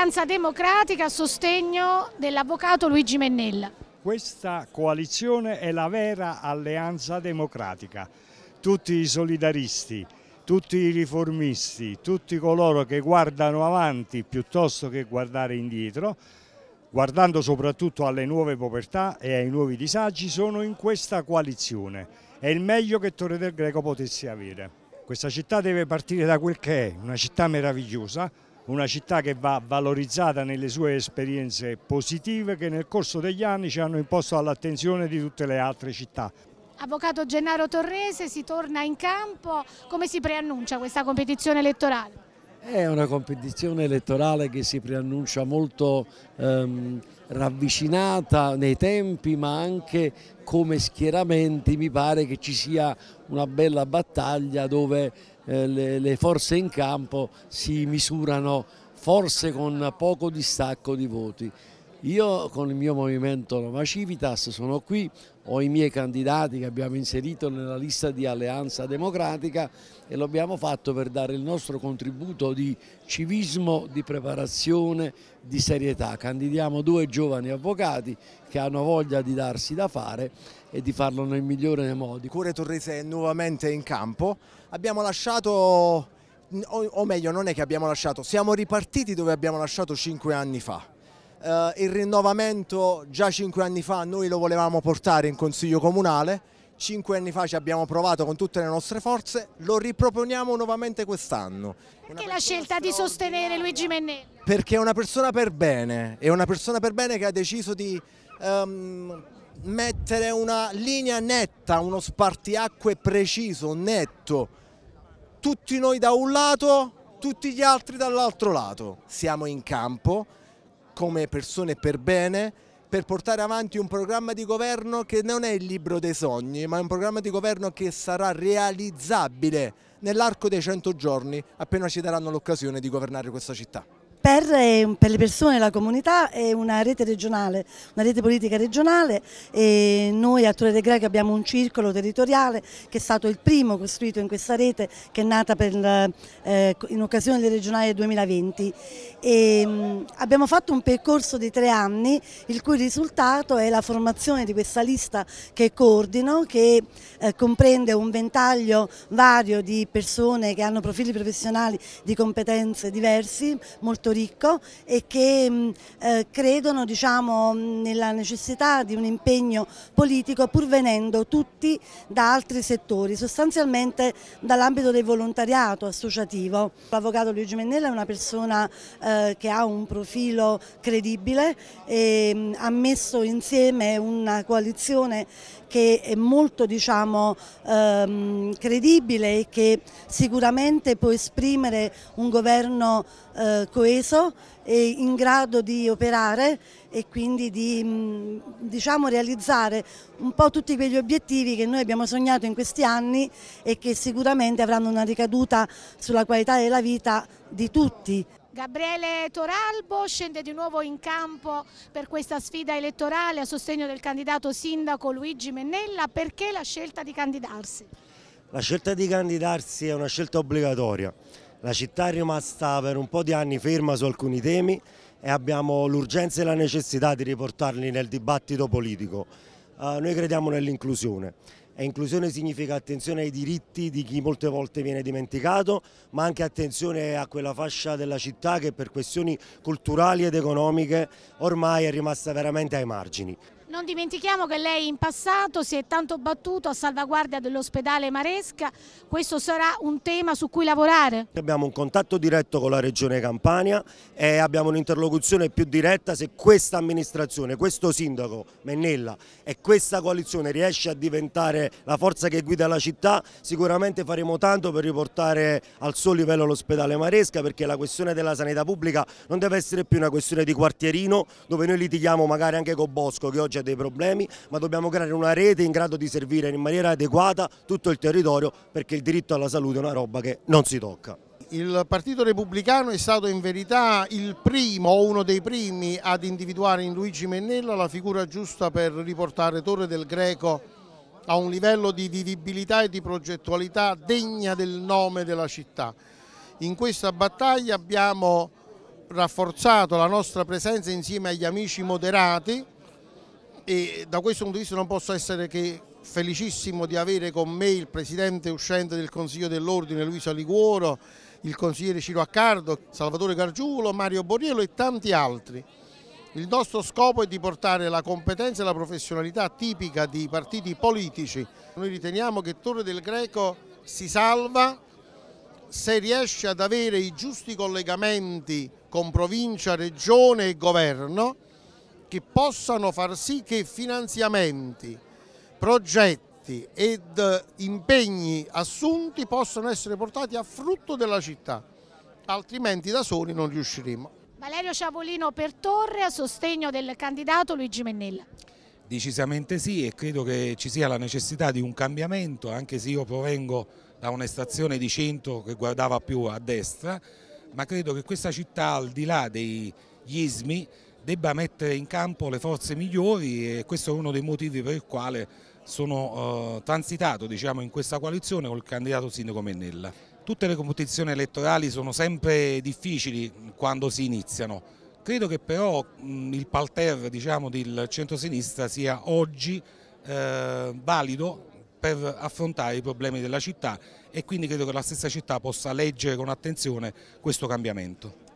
Alleanza Democratica a sostegno dell'avvocato Luigi Mennella. Questa coalizione è la vera alleanza democratica. Tutti i solidaristi, tutti i riformisti, tutti coloro che guardano avanti piuttosto che guardare indietro, guardando soprattutto alle nuove povertà e ai nuovi disagi, sono in questa coalizione. È il meglio che Torre del Greco potesse avere. Questa città deve partire da quel che è, una città meravigliosa, una città che va valorizzata nelle sue esperienze positive che nel corso degli anni ci hanno imposto all'attenzione di tutte le altre città. Avvocato Gennaro Torrese, si torna in campo, come si preannuncia questa competizione elettorale? È una competizione elettorale che si preannuncia molto ehm, ravvicinata nei tempi ma anche come schieramenti mi pare che ci sia una bella battaglia dove eh, le, le forze in campo si misurano forse con poco distacco di voti. Io con il mio movimento Roma Civitas sono qui, ho i miei candidati che abbiamo inserito nella lista di Alleanza Democratica e lo abbiamo fatto per dare il nostro contributo di civismo, di preparazione, di serietà. Candidiamo due giovani avvocati che hanno voglia di darsi da fare e di farlo nel migliore dei modi. Cure Torrese è nuovamente in campo, abbiamo lasciato, o meglio non è che abbiamo lasciato, siamo ripartiti dove abbiamo lasciato cinque anni fa eh, il rinnovamento già cinque anni fa noi lo volevamo portare in Consiglio Comunale, cinque anni fa ci abbiamo provato con tutte le nostre forze, lo riproponiamo nuovamente quest'anno. Perché la scelta di sostenere Luigi Mennelli? Perché è una persona per bene, è una persona per bene che ha deciso di um, mettere una linea netta, uno spartiacque preciso, netto, tutti noi da un lato, tutti gli altri dall'altro lato, siamo in campo, come persone per bene per portare avanti un programma di governo che non è il libro dei sogni, ma è un programma di governo che sarà realizzabile nell'arco dei 100 giorni appena ci daranno l'occasione di governare questa città per, ehm, per, le persone, e la comunità è una rete regionale, una rete politica regionale e noi a Torre de Greco abbiamo un circolo territoriale che è stato il primo costruito in questa rete che è nata per, eh, in occasione del regionale 2020 e, mh, mm, abbiamo fatto un percorso di tre anni il cui risultato è la formazione di questa lista che coordino che eh, comprende un ventaglio vario di persone che hanno profili professionali di competenze diversi, molto ricchi ricco e che mm, eh, credono diciamo, mm, nella necessità di un impegno politico pur venendo tutti da altri settori, sostanzialmente dall'ambito del volontariato associativo. L'avvocato Luigi Mennella è una persona eh, che ha un profilo credibile e mm, ha messo insieme una coalizione che è molto diciamo, ehm, credibile e che sicuramente può esprimere un governo eh, coeso e in grado di operare e quindi di mm, diciamo, realizzare un po' tutti quegli obiettivi che noi abbiamo sognato in questi anni e che sicuramente avranno una ricaduta sulla qualità della vita di tutti. Gabriele Toralbo scende di nuovo in campo per questa sfida elettorale a sostegno del candidato sindaco Luigi Mennella. Perché la scelta di candidarsi? La scelta di candidarsi è una scelta obbligatoria la città è rimasta per un po' di anni ferma su alcuni temi e abbiamo l'urgenza e la necessità di riportarli nel dibattito politico. Uh, noi crediamo nell'inclusione e inclusione significa attenzione ai diritti di chi molte volte viene dimenticato, ma anche attenzione a quella fascia della città che per questioni culturali ed economiche ormai è rimasta veramente ai margini. Non dimentichiamo che lei in passato si è tanto battuto a salvaguardia dell'ospedale Maresca, questo sarà un tema su cui lavorare? Abbiamo un contatto diretto con la regione Campania e abbiamo un'interlocuzione più diretta se questa amministrazione, questo sindaco Mennella e questa coalizione riesce a diventare la forza che guida la città, sicuramente faremo tanto per riportare al suo livello l'ospedale Maresca perché la questione della sanità pubblica non deve essere più una questione di quartierino dove noi litighiamo magari anche con Bosco che oggi c'è cioè dei problemi, ma dobbiamo creare una rete in grado di servire in maniera adeguata tutto il territorio perché il diritto alla salute è una roba che non si tocca. Il Partito Repubblicano è stato in verità il primo o uno dei primi ad individuare in Luigi Mennella la figura giusta per riportare Torre del Greco a un livello di vivibilità e di progettualità degna del nome della città. In questa battaglia abbiamo rafforzato la nostra presenza insieme agli amici moderati e da questo punto di vista non posso essere che felicissimo di avere con me il presidente uscente del Consiglio dell'Ordine Luisa Liguoro, il consigliere Ciro Accardo, Salvatore Gargiulo, Mario Borriello e tanti altri. Il nostro scopo è di portare la competenza e la professionalità tipica di partiti politici. Noi riteniamo che Torre del Greco si salva se riesce ad avere i giusti collegamenti con provincia, regione e governo che possano far sì che finanziamenti, progetti ed eh, impegni assunti possano essere portati a frutto della città, altrimenti da soli non riusciremo. Valerio Ciavolino per Torre a sostegno del candidato Luigi Mennella. Decisamente sì e credo che ci sia la necessità di un cambiamento, anche se io provengo da un'estazione di centro che guardava più a destra, ma credo che questa città al di là degli ismi debba mettere in campo le forze migliori e questo è uno dei motivi per il quale sono eh, transitato diciamo, in questa coalizione col candidato sindaco Mennella. Tutte le competizioni elettorali sono sempre difficili quando si iniziano, credo che però mh, il parterre diciamo, del centro-sinistra sia oggi eh, valido per affrontare i problemi della città e quindi credo che la stessa città possa leggere con attenzione questo cambiamento.